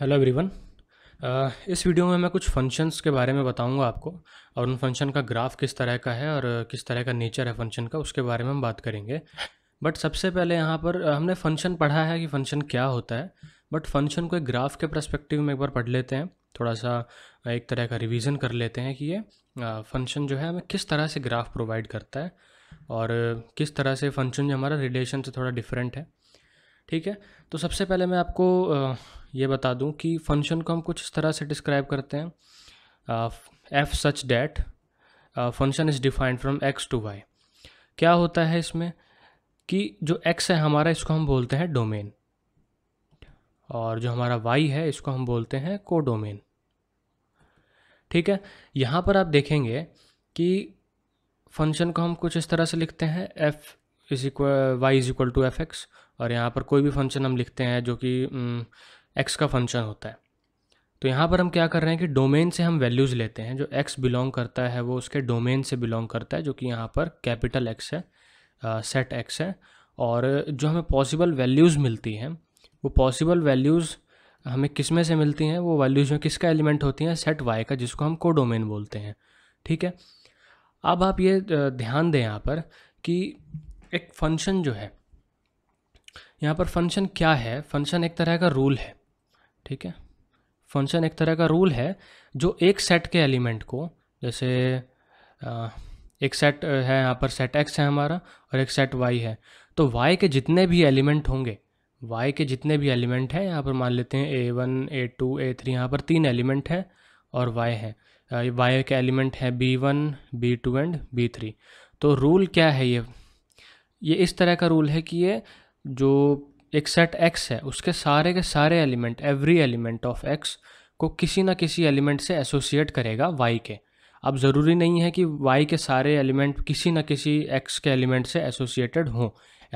hello everyone uh, इस वीडियो में मैं कुछ फंक्शंस के बारे में बताऊंगा आपको और उन फंक्शन का ग्राफ किस तरह का है और किस तरह का नेचर है फंक्शन का उसके बारे में हम बात करेंगे बट सबसे पहले यहाँ पर uh, हमने फंक्शन पढ़ा है कि फंक्शन क्या होता है बट फंक्शन को एक ग्राफ के प्रस्पेक्टिव में एक बार पढ़ लेते हैं थोड़ा सा uh, एक तरह का रिविज़न कर लेते हैं कि ये फंक्शन जो है हमें किस तरह से ग्राफ प्रोवाइड करता है और किस तरह से फंक्शन जो हमारा रिलेशन से थोड़ा डिफरेंट है ठीक है तो सबसे पहले मैं आपको ये बता दूं कि फंक्शन को हम कुछ इस तरह से डिस्क्राइब करते हैं F such that function is defined from X to Y क्या होता है इसमें कि जो एक्स है हमारा इसको हम बोलते हैं डोमेन और जो हमारा वाई है इसको हम बोलते हैं को डोमेन ठीक है यहाँ पर आप देखेंगे कि फंक्शन को हम कुछ इस तरह से लिखते हैं F is equal Y is equal to F X और यहाँ पर कोई भी फंक्शन हम लिखते हैं जो कि एक्स का फंक्शन होता है तो यहाँ पर हम क्या कर रहे हैं कि डोमेन से हम वैल्यूज़ लेते हैं जो एक्स बिलोंग करता है वो उसके डोमेन से बिलोंग करता है जो कि यहाँ पर कैपिटल एक्स है सेट uh, एक्स है और जो हमें पॉसिबल वैल्यूज़ मिलती हैं वो पॉसिबल वैल्यूज़ हमें किस में से मिलती हैं वो वैल्यूज़ में किसका एलिमेंट होती हैं सेट वाई का जिसको हम को डोमेन बोलते हैं ठीक है अब आप ये ध्यान दें यहाँ पर कि एक फंक्शन जो है यहाँ पर फंक्शन क्या है फंक्शन एक तरह का रूल है ठीक है फंक्शन एक तरह का रूल है जो एक सेट के एलिमेंट को जैसे एक सेट है यहाँ पर सेट एक्स है हमारा और एक सेट वाई है तो वाई के जितने भी एलिमेंट होंगे वाई के जितने भी एलिमेंट हैं यहाँ पर मान लेते हैं A one A two A three यहाँ पर तीन एलिमेंट हैं और वाई है वाई के एलिमेंट हैं B one B two and B three तो रूल क्या है ये ये इस तरह का रूल है कि ये जो एक सेट एक्स है उसके सारे के सारे element every element of X को किसी ना किसी एलिमेंट से एसोसिएट करेगा वाई के अब ज़रूरी नहीं है कि वाई के सारे एलिमेंट किसी ना किसी एक्स के एलिमेंट से एसोसिएटेड हों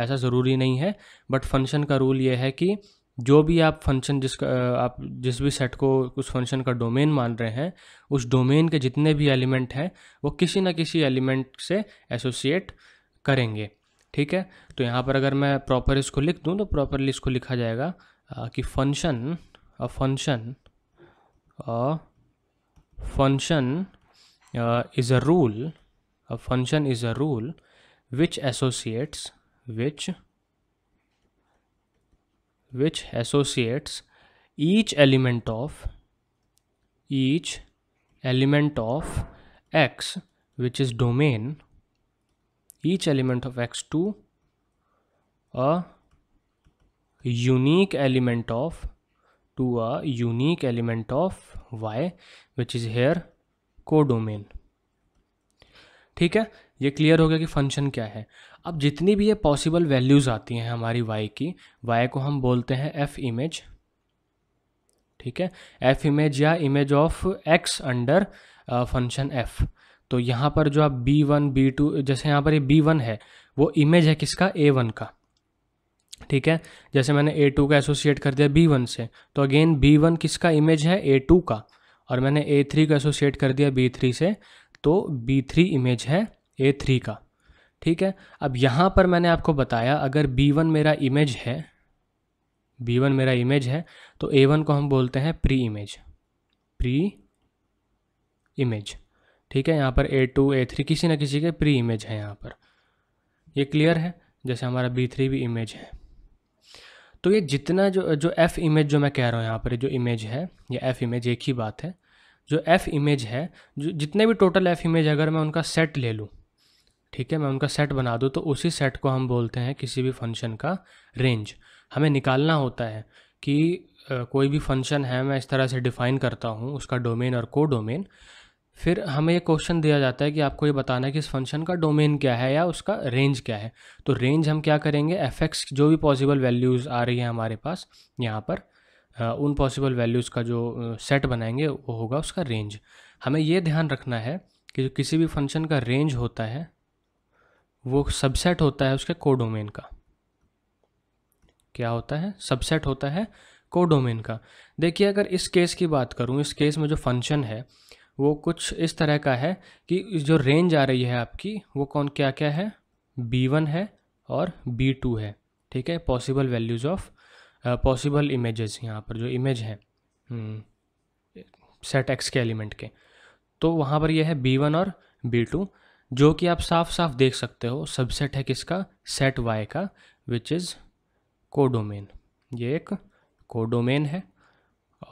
ऐसा ज़रूरी नहीं है बट फंक्शन का रूल ये है कि जो भी आप फंक्शन जिसका आप जिस भी सेट को उस फंक्शन का डोमेन मान रहे हैं उस डोमेन के जितने भी एलिमेंट हैं वो किसी ना किसी एलिमेंट से एसोसिएट करेंगे ठीक है तो यहाँ पर अगर मैं प्रॉपर इसको लिख दूँ तो प्रॉपरली इसको लिखा जाएगा आ, कि function a function a function is a rule a function is a rule which associates which which associates each element of each element of X which is domain each element of x2 a unique element of to a unique element of y which is here codomain ठीक है ये clear हो गया कि function क्या है अब जितनी भी ये पॉसिबल वैल्यूज़ आती हैं हमारी y की y को हम बोलते हैं f इमेज ठीक है f इमेज या image of x under function f तो यहाँ पर जो आप बी वन बी टू जैसे यहाँ पर ये बी वन है वो इमेज है किसका ए वन का ठीक है जैसे मैंने ए टू का एसोसिएट कर दिया बी वन से तो अगेन बी वन किसका इमेज है ए टू का और मैंने ए थ्री का एसोसिएट कर दिया बी थ्री से तो बी थ्री इमेज है ए थ्री का ठीक है अब यहाँ पर मैंने आपको बताया अगर बी वन मेरा इमेज है बी वन मेरा इमेज है तो ए वन को हम बोलते हैं प्री इमेज प्री इमेज ठीक है यहाँ पर ए टू ए थ्री किसी न किसी के प्री इमेज है यहाँ पर ये क्लियर है जैसे हमारा बी थ्री भी इमेज है तो ये जितना जो जो एफ़ इमेज जो मैं कह रहा हूँ यहाँ पर जो इमेज है ये एफ़ इमेज एक ही बात है जो एफ़ इमेज है जो जितने भी टोटल एफ़ इमेज अगर मैं उनका सेट ले लूँ ठीक है मैं उनका सेट बना दूँ तो उसी सेट को हम बोलते हैं किसी भी फंक्शन का रेंज हमें निकालना होता है कि कोई भी फंक्शन है मैं इस तरह से डिफ़ाइन करता हूँ उसका डोमेन और को डोमेन फिर हमें ये क्वेश्चन दिया जाता है कि आपको ये बताना है कि इस फंक्शन का डोमेन क्या है या उसका रेंज क्या है तो रेंज हम क्या करेंगे एफ एक्स जो भी पॉसिबल वैल्यूज़ आ रही है हमारे पास यहाँ पर उन पॉसिबल वैल्यूज़ का जो सेट बनाएंगे वो होगा उसका रेंज हमें ये ध्यान रखना है कि जो किसी भी फंक्शन का रेंज होता है वो सबसेट होता है उसके कोडोमेन का क्या होता है सबसेट होता है कोडोमेन का देखिए अगर इस केस की बात करूँ इस केस में जो फंक्शन है वो कुछ इस तरह का है कि जो रेंज आ रही है आपकी वो कौन क्या क्या है बी वन है और बी टू है ठीक है possible values of possible images यहाँ पर जो इमेज हैं सेट हम्म, एक्स के एलिमेंट के तो वहाँ पर यह है बी वन और बी टू जो कि आप साफ साफ देख सकते हो सबसेट है किसका सेट वाई का विच इज़ कोडोमेन ये एक कोडोमेन है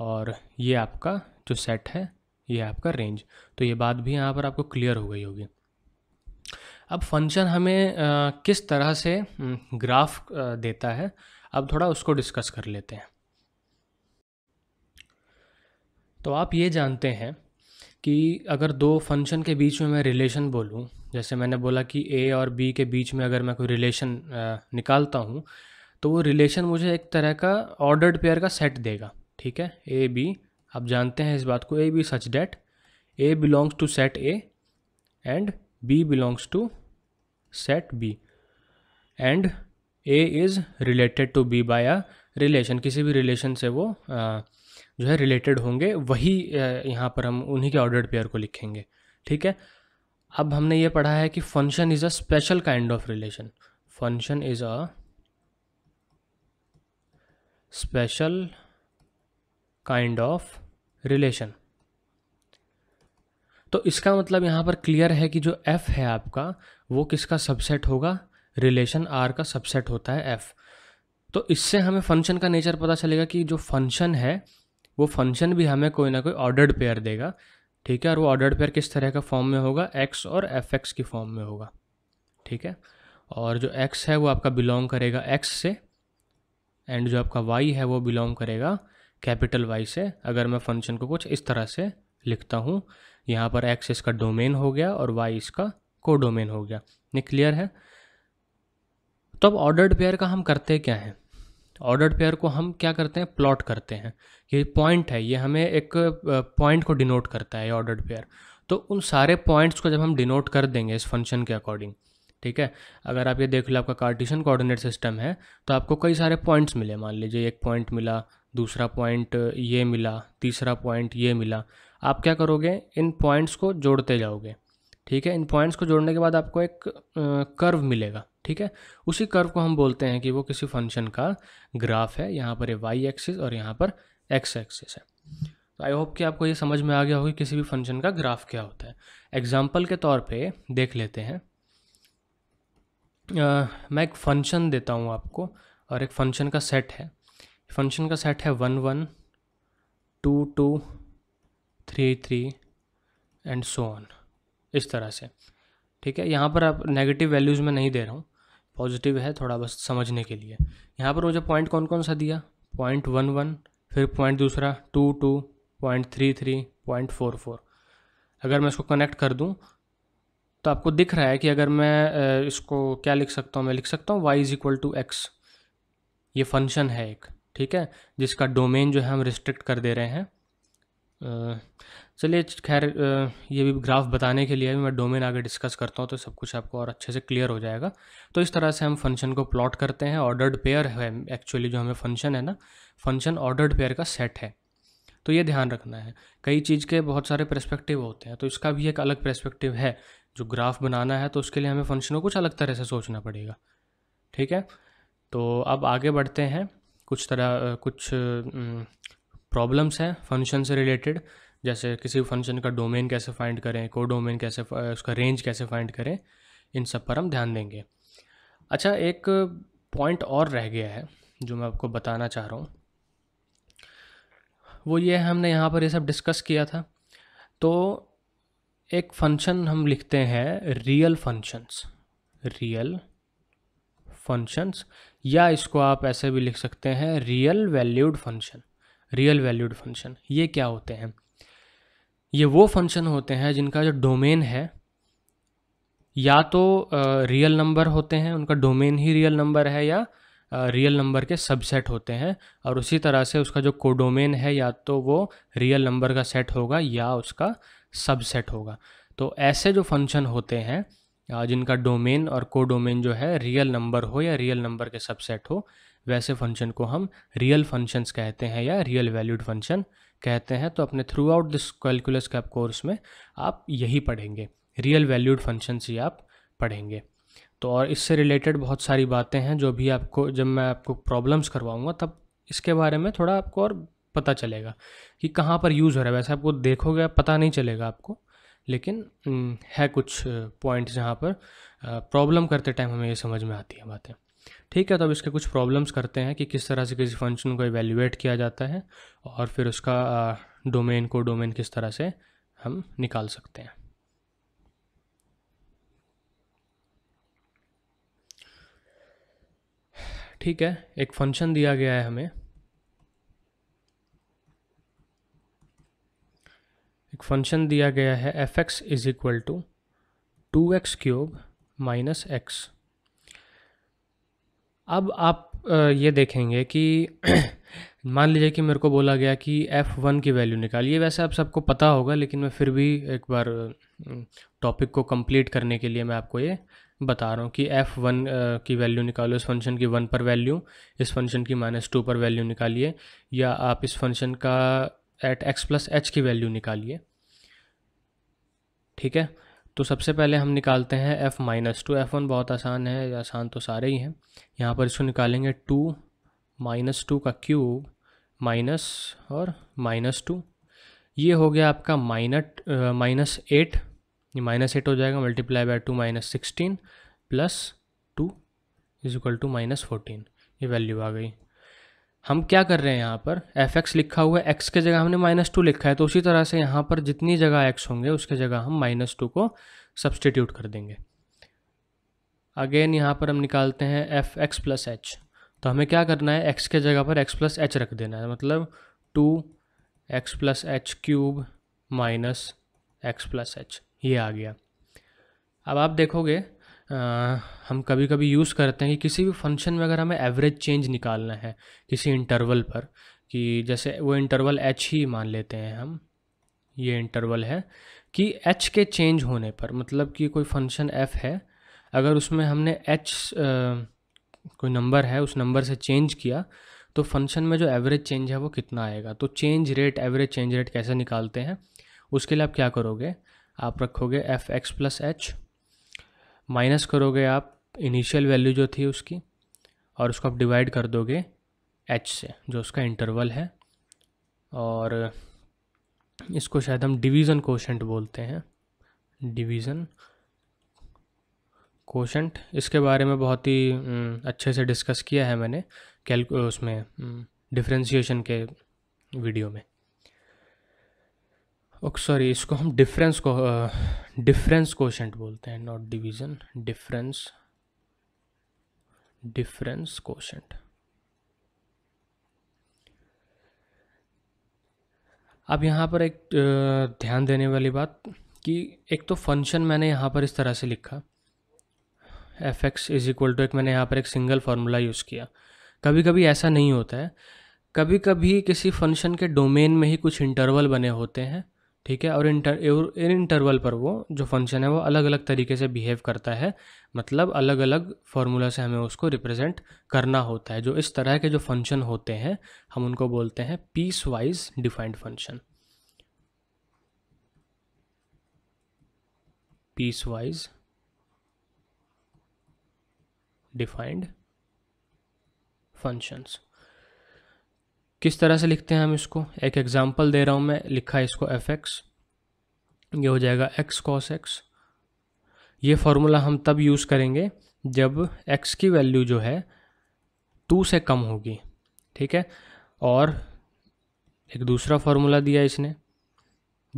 और ये आपका जो सेट है ये आपका रेंज तो ये बात भी यहाँ पर आपको क्लियर हो गई होगी अब फंक्शन हमें आ, किस तरह से ग्राफ हम्म, आ, देता है अब थोड़ा उसको डिस्कस कर लेते हैं तो आप ये जानते हैं कि अगर दो फंक्शन के बीच में मैं रिलेशन बोलूँ जैसे मैंने बोला कि ए और बी के बीच में अगर मैं कोई रिलेशन निकालता हूँ तो वो रिलेशन मुझे एक तरह का ऑर्डर्ड पेयर का सेट देगा ठीक है ए बी आप जानते हैं इस बात को A B such that A belongs to set A and B belongs to set B and A is related to B by a relation किसी भी रिलेशन से वो आ, जो है रिलेटेड होंगे वही यहाँ पर हम उन्हीं के ऑर्डर पेयर को लिखेंगे ठीक है अब हमने ये पढ़ा है कि function is a special kind of relation function is a special kind of relation तो इसका मतलब यहाँ पर क्लियर है कि जो एफ़ है आपका वो किसका सबसेट होगा रिलेशन आर का सबसेट होता है एफ़ तो इससे हमें फंक्शन का नेचर पता चलेगा कि जो फंक्शन है वो फंक्शन भी हमें कोई ना कोई ऑर्डर्ड पेयर देगा ठीक है और वो ऑर्डर्ड पेयर किस तरह का फॉर्म में होगा एक्स और एफ एक्स की फॉर्म में होगा ठीक है और जो एक्स है वो आपका बिलोंग करेगा एक्स से एंड जो आपका वाई है वो बिलोंग करेगा कैपिटल वाई से अगर मैं फंक्शन को कुछ इस तरह से लिखता हूँ यहाँ पर एक्स इसका डोमेन हो गया और वाई इसका को डोमेन हो गया ये क्लियर है तो अब ऑर्डर्ड पेयर का हम करते क्या हैं ऑर्डर्ड पेयर को हम क्या करते हैं प्लॉट करते हैं ये पॉइंट है ये हमें एक पॉइंट को डिनोट करता है ऑर्डर्ड पेयर तो उन सारे पॉइंट्स को जब हम डिनोट कर देंगे इस फंक्शन के अकॉर्डिंग ठीक है अगर आप ये देख लो आपका कार्टिशन कोऑर्डिनेट सिस्टम है तो आपको कई सारे पॉइंट्स मिले मान लीजिए एक पॉइंट मिला दूसरा पॉइंट ये मिला तीसरा पॉइंट ये मिला आप क्या करोगे इन पॉइंट्स को जोड़ते जाओगे ठीक है इन पॉइंट्स को जोड़ने के बाद आपको एक कर्व मिलेगा ठीक है उसी कर्व को हम बोलते हैं कि वो किसी फंक्शन का ग्राफ है यहाँ पर ये वाई एक्सिस और यहाँ पर एक्स एक्सिस है तो आई होप कि आपको ये समझ में आ गया होगा कि किसी भी फंक्शन का ग्राफ क्या होता है एग्जाम्पल के तौर पर देख लेते हैं आ, मैं एक फंक्शन देता हूँ आपको और एक फंक्शन का सेट है फंक्शन का सेट है one one two two three three and so on इस तरह से ठीक है यहाँ पर आप नेगेटिव वैल्यूज़ में नहीं दे रहा हूँ पॉजिटिव है थोड़ा बस समझने के लिए यहाँ पर मुझे पॉइंट कौन कौन सा दिया पॉइंट वन वन फिर पॉइंट दूसरा two two point three three point four four अगर मैं इसको कनेक्ट कर दूँ तो आपको दिख रहा है कि अगर मैं इसको क्या लिख सकता हूँ मैं लिख सकता हूँ y is equal to x ये फंक्शन है एक ठीक है जिसका डोमेन जो है हम रिस्ट्रिक्ट कर दे रहे हैं चलिए खैर ये भी ग्राफ बताने के लिए भी मैं डोमेन आगे डिस्कस करता हूँ तो सब कुछ आपको और अच्छे से क्लियर हो जाएगा तो इस तरह से हम फंक्शन को प्लॉट करते हैं ऑर्डर्ड पेयर है एक्चुअली जो हमें फंक्शन है ना फंक्शन ऑर्डर्ड पेयर का सेट है तो ये ध्यान रखना है कई चीज़ के बहुत सारे प्रस्पेक्टिव होते हैं तो इसका भी एक अलग प्रस्पेक्टिव है जो ग्राफ बनाना है तो उसके लिए हमें फंक्शन को कुछ अलग तरह से सोचना पड़ेगा ठीक है तो अब आगे बढ़ते हैं कुछ तरह कुछ प्रॉब्लम्स हैं फंक्शन से रिलेटेड जैसे किसी फंक्शन का डोमेन कैसे फाइंड करें को डोमेन कैसे उसका रेंज कैसे फाइंड करें इन सब पर हम ध्यान देंगे अच्छा एक पॉइंट और रह गया है जो मैं आपको बताना चाह रहा हूँ वो ये हमने यहाँ पर ये सब डिस्कस किया था तो एक फंक्शन हम लिखते हैं रियल फंक्शंस रियल फंक्शंस या इसको आप ऐसे भी लिख सकते हैं real valued function real valued function ये क्या होते हैं ये वो फंक्शन होते हैं जिनका जो डोमेन है या तो रियल नंबर होते हैं उनका डोमेन ही रियल नंबर है या रियल नंबर के सबसेट होते हैं और उसी तरह से उसका जो कोडोमेन है या तो वो रियल नंबर का सेट होगा या उसका सबसेट होगा तो ऐसे जो फंक्शन होते हैं जिनका डोमेन और को डोमेन जो है रियल नंबर हो या रियल नंबर के सबसेट हो वैसे फंक्शन को हम रियल फंक्शंस कहते हैं या रियल वैल्यूड फंक्शन कहते हैं तो अपने throughout this calculus cap course में आप यही पढ़ेंगे रियल वैल्यूड फंक्शंस ही आप पढ़ेंगे तो और इससे रिलेटेड बहुत सारी बातें हैं जो भी आपको जब मैं आपको प्रॉब्लम्स करवाऊँगा तब इसके बारे में थोड़ा आपको और पता चलेगा कि कहाँ पर यूज़ हो रहा है वैसे आपको देखोगे पता नहीं चलेगा आपको लेकिन है कुछ पॉइंट्स जहाँ पर प्रॉब्लम करते टाइम हमें ये समझ में आती है बातें ठीक है तो अब इसके कुछ प्रॉब्लम्स करते हैं कि किस तरह से किसी फंक्शन को एवेल्यूएट किया जाता है और फिर उसका डोमेन को डोमेन किस तरह से हम निकाल सकते हैं ठीक है एक फंक्शन दिया गया है हमें एक फंक्शन दिया गया है f x is equal to two x cube minus x अब आप ये देखेंगे कि मान लीजिए कि मेरे को बोला गया कि एफ़ वन की वैल्यू निकालिए वैसे आप सबको पता होगा लेकिन मैं फिर भी एक बार टॉपिक को कंप्लीट करने के लिए मैं आपको ये बता रहा हूँ कि एफ़ वन की वैल्यू निकालो इस फंक्शन की वन पर वैल्यू इस फंक्शन की माइनस टू पर वैल्यू निकालिए या आप इस फंक्शन का एट एक्स प्लस एच की वैल्यू निकालिए ठीक है तो सबसे पहले हम निकालते हैं f minus two f one बहुत आसान है आसान तो सारे ही हैं यहाँ पर इसको निकालेंगे टू माइनस टू का क्यूब माइनस और माइनस टू ये हो गया आपका माइनट माइनस एट ये माइनस एट हो जाएगा multiply by two minus sixteen plus two is equal to minus fourteen ये वैल्यू आ गई हम क्या कर रहे हैं यहाँ पर एफ एक्स लिखा हुआ है एक्स के जगह हमने माइनस टू लिखा है तो उसी तरह से यहाँ पर जितनी जगह एक्स होंगे उसके जगह हम माइनस टू को सब्सटीट्यूट कर देंगे अगेन यहाँ पर हम निकालते हैं एफ एक्स प्लस एच तो हमें क्या करना है एक्स के जगह पर एक्स प्लस एच रख देना है मतलब two x plus h cube minus x plus h ये आ गया अब आप देखोगे हम कभी कभी यूज़ करते हैं कि किसी भी फंक्शन में अगर हमें एवरेज चेंज निकालना है किसी इंटरवल पर कि जैसे वो इंटरवल एच ही मान लेते हैं हम ये इंटरवल है कि एच के चेंज होने पर मतलब कि कोई फंक्शन एफ है अगर उसमें हमने एच कोई नंबर है उस नंबर से चेंज किया तो फंक्शन में जो एवरेज चेंज है वो कितना आएगा तो change rate average change rate कैसे निकालते हैं उसके लिए आप क्या करोगे आप रखोगे f x plus h minus करोगे आप इनिशियल वैल्यू जो थी उसकी और उसको आप डिवाइड कर दोगे एच से जो उसका इंटरवल है और इसको शायद हम डिवीज़न कोशेंट बोलते हैं डिवीज़न कोशेंट इसके बारे में बहुत ही हम्म, अच्छे से डिस्कस किया है मैंने कैलकु उसमें डिफ्रेंसीशन हम्म, के वीडियो में सॉरी oh, इसको हम डिफरेंस को डिफरेंस uh, कोशेंट बोलते हैं not division difference difference quotient अब यहाँ पर एक uh, ध्यान देने वाली बात कि एक तो फंक्शन मैंने यहाँ पर इस तरह से लिखा f x is equal to एक मैंने यहाँ पर एक सिंगल फार्मूला यूज़ किया कभी कभी ऐसा नहीं होता है कभी कभी किसी फंक्शन के डोमेन में ही कुछ इंटरवल बने होते हैं ठीक है और इंटर इन इंटरवल पर वो जो फंक्शन है वो अलग अलग तरीके से बिहेव करता है मतलब अलग अलग फार्मूला से हमें उसको रिप्रेजेंट करना होता है जो इस तरह के जो फंक्शन होते हैं हम उनको बोलते हैं piecewise defined function piecewise defined functions किस तरह से लिखते हैं हम इसको एक एग्जाम्पल दे रहा हूँ मैं लिखा है इसको एफ एक्स ये हो जाएगा एक्स कॉस एक्स ये फार्मूला हम तब यूज़ करेंगे जब एक्स की वैल्यू जो है टू से कम होगी ठीक है और एक दूसरा फार्मूला दिया इसने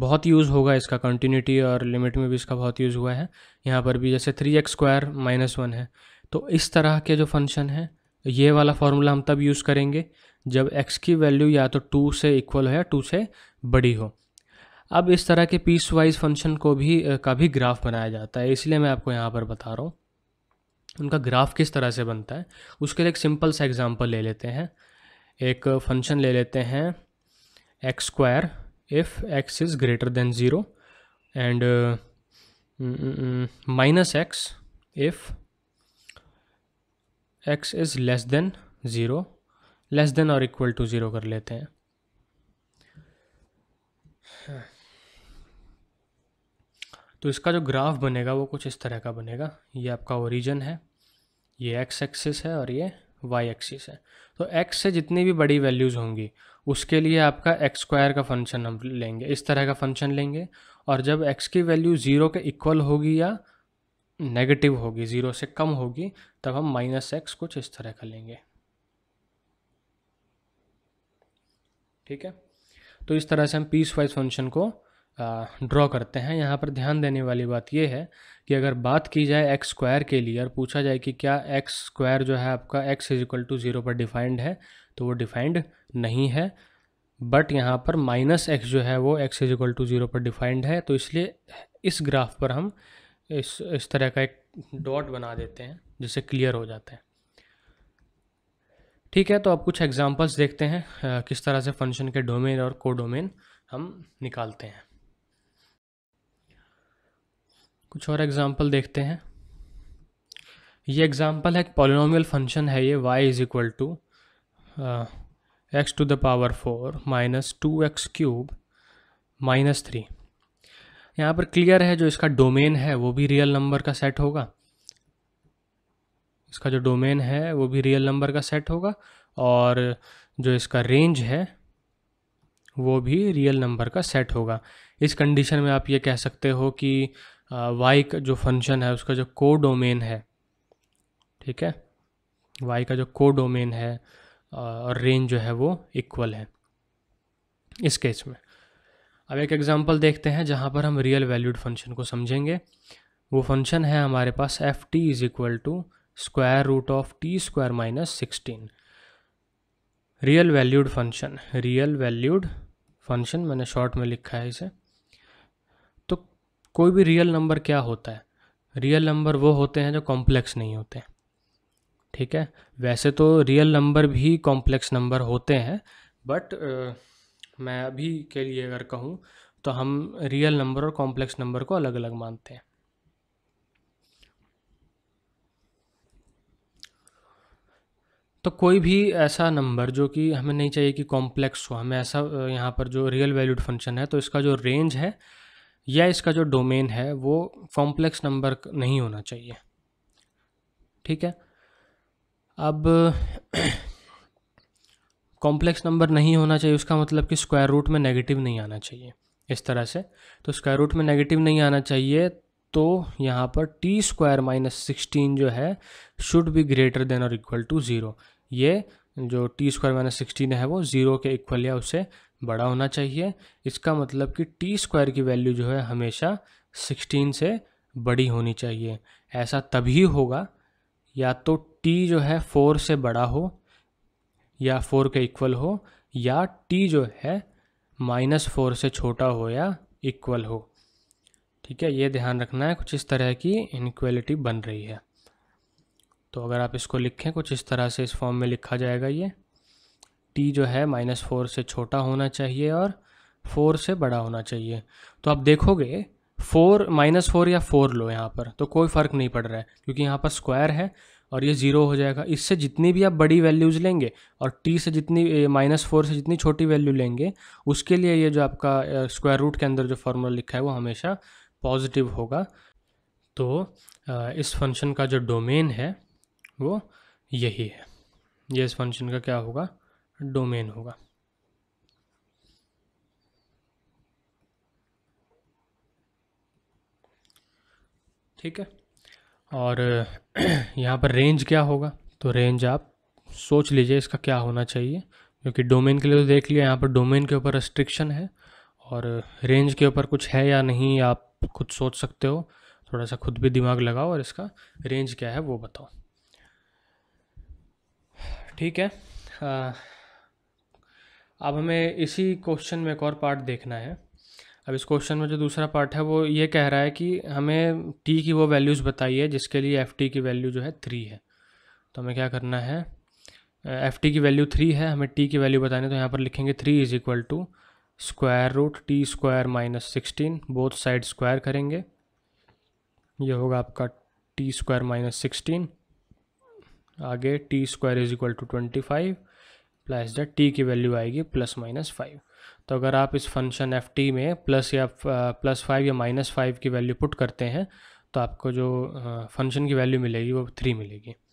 बहुत यूज़ होगा इसका कंटिन्यूटी और लिमिट में भी इसका बहुत यूज़ हुआ है यहाँ पर भी जैसे three x square minus one है तो इस तरह के जो फंक्शन है ये वाला फार्मूला हम तब यूज़ करेंगे जब x की वैल्यू या तो टू से इक्वल हो या टू से बड़ी हो अब इस तरह के पीस वाइज फंक्शन को भी का भी ग्राफ बनाया जाता है इसलिए मैं आपको यहाँ पर बता रहा हूँ उनका ग्राफ किस तरह से बनता है उसके लिए एक सिंपल सा एग्जाम्पल ले लेते हैं एक फंक्शन ले लेते हैं x square if x is greater than zero and minus x if x is less than zero less than और इक्वल टू ज़ीरो कर लेते हैं तो इसका जो ग्राफ बनेगा वो कुछ इस तरह का बनेगा ये आपका ओरिजन है ये एक्स एक्सिस है और ये वाई एक्सिस है तो एक्स से जितनी भी बड़ी वैल्यूज़ होंगी उसके लिए आपका एक्स स्क्वायर का फंक्शन हम लेंगे इस तरह का फंक्शन लेंगे और जब एक्स की वैल्यू ज़ीरो के इक्वल होगी या नेगेटिव होगी ज़ीरो से कम होगी तब हम माइनस एक्स कुछ इस तरह का लेंगे ठीक है तो इस तरह से हम पीस वाइज फंक्शन को ड्रॉ करते हैं यहाँ पर ध्यान देने वाली बात यह है कि अगर बात की जाए एक्स स्क्वायर के लिए और पूछा जाए कि क्या एक्स स्क्वायर जो है आपका x is equal to zero पर डिफाइंड है तो वो डिफाइंड नहीं है बट यहाँ पर माइनस एक्स जो है वो x is equal to zero पर डिफाइंड है तो इसलिए इस ग्राफ पर हम इस इस तरह का एक डॉट बना देते हैं जिससे क्लियर हो जाता है ठीक है तो अब कुछ एग्जांपल्स देखते हैं किस तरह से फंक्शन के डोमेन और कोडोमेन हम निकालते हैं कुछ और एग्जांपल देखते हैं ये एग्जांपल है एक पॉलिनोमियल फंक्शन है ये y is equal to x to the power four minus two x cube minus three यहाँ पर क्लियर है जो इसका डोमेन है वो भी रियल नंबर का सेट होगा इसका जो डोमेन है वो भी रियल नंबर का सेट होगा और जो इसका रेंज है वो भी रियल नंबर का सेट होगा इस कंडीशन में आप ये कह सकते हो कि वाई का जो फंक्शन है उसका जो को डोमेन है ठीक है वाई का जो को डोमेन है और रेंज जो है वो इक्वल है इस केस में अब एक एग्जांपल देखते हैं जहाँ पर हम रियल वैल्यूड फंक्शन को समझेंगे वो फंक्शन है हमारे पास f t is equal to square root of t square minus sixteen real valued function real valued function मैंने शॉर्ट में लिखा है इसे तो कोई भी रियल नंबर क्या होता है रियल नंबर वो होते हैं जो कॉम्प्लेक्स नहीं होते ठीक है वैसे तो रियल नंबर भी कॉम्प्लेक्स नंबर होते हैं बट मैं अभी के लिए अगर कहूँ तो हम रियल नंबर और कॉम्प्लेक्स नंबर को अलग अलग मानते हैं तो कोई भी ऐसा नंबर जो कि हमें नहीं चाहिए कि कॉम्प्लेक्स हो हमें ऐसा यहाँ पर जो रियल वैल्यूड फंक्शन है तो इसका जो रेंज है या इसका जो डोमेन है वो कॉम्प्लेक्स नंबर नहीं होना चाहिए ठीक है अब कॉम्प्लेक्स नंबर नहीं होना चाहिए उसका मतलब कि स्क्वायर रूट में नेगेटिव नहीं आना चाहिए इस तरह से तो स्क्वायर रूट में नेगेटिव नहीं आना चाहिए तो यहाँ पर टी स्क्वायर माइनस सिक्सटीन जो है शुड बी ग्रेटर देन और इक्वल टू ज़ीरो ये जो टी स्क्वायर माइनस सिक्सटीन है वो ज़ीरो के इक्वल या उससे बड़ा होना चाहिए इसका मतलब कि टी स्क्वायर की वैल्यू जो है हमेशा सिक्सटीन से बड़ी होनी चाहिए ऐसा तभी होगा या तो टी जो है फोर से बड़ा हो या फोर के इक्वल हो या टी जो है माइनस फोर से छोटा हो या इक्वल हो ठीक है ये ध्यान रखना है कुछ इस तरह की इनक्वलिटी बन रही है तो अगर आप इसको लिखें कुछ इस तरह से इस फॉर्म में लिखा जाएगा ये टी जो है माइनस फोर से छोटा होना चाहिए और फोर से बड़ा होना चाहिए तो आप देखोगे फोर माइनस फोर या फोर लो यहाँ पर तो कोई फ़र्क नहीं पड़ रहा है क्योंकि यहाँ पर स्क्वायर है और ये ज़ीरो हो जाएगा इससे जितनी भी आप बड़ी वैल्यूज़ लेंगे और टी से जितनी माइनस फोर से जितनी छोटी वैल्यू लेंगे उसके लिए ये जो आपका स्क्वायर रूट के अंदर जो फॉर्मूला लिखा है वो हमेशा पॉजिटिव होगा तो इस फंक्शन का जो डोमेन है वो यही है ये इस फंक्शन का क्या होगा डोमेन होगा ठीक है और यहाँ पर रेंज क्या होगा तो रेंज आप सोच लीजिए इसका क्या होना चाहिए क्योंकि डोमेन के लिए तो देख लिया यहाँ पर डोमेन के ऊपर रेस्ट्रिक्शन है और रेंज के ऊपर कुछ है या नहीं आप खुद सोच सकते हो थोड़ा सा खुद भी दिमाग लगाओ और इसका रेंज क्या है वो बताओ ठीक है आ, अब हमें इसी क्वेश्चन में एक और पार्ट देखना है अब इस क्वेश्चन में जो दूसरा पार्ट है वो ये कह रहा है कि हमें टी की वो वैल्यूज़ बताइए जिसके लिए एफ टी की वैल्यू जो है थ्री है तो हमें क्या करना है एफ टी की वैल्यू थ्री है हमें टी की वैल्यू बतानी तो यहाँ पर लिखेंगे three is equal to square root t square minus sixteen both side square करेंगे ये होगा आपका टी स्क्वायर माइनस सिक्सटीन आगे t square is equal to twenty five plus the t की वैल्यू आएगी प्लस माइनस फाइव तो अगर आप इस फंक्शन एफ टी में प्लस या प्लस uh, फाइव या माइनस फाइव की वैल्यू पुट करते हैं तो आपको जो फंक्शन uh, की वैल्यू मिलेगी वो थ्री मिलेगी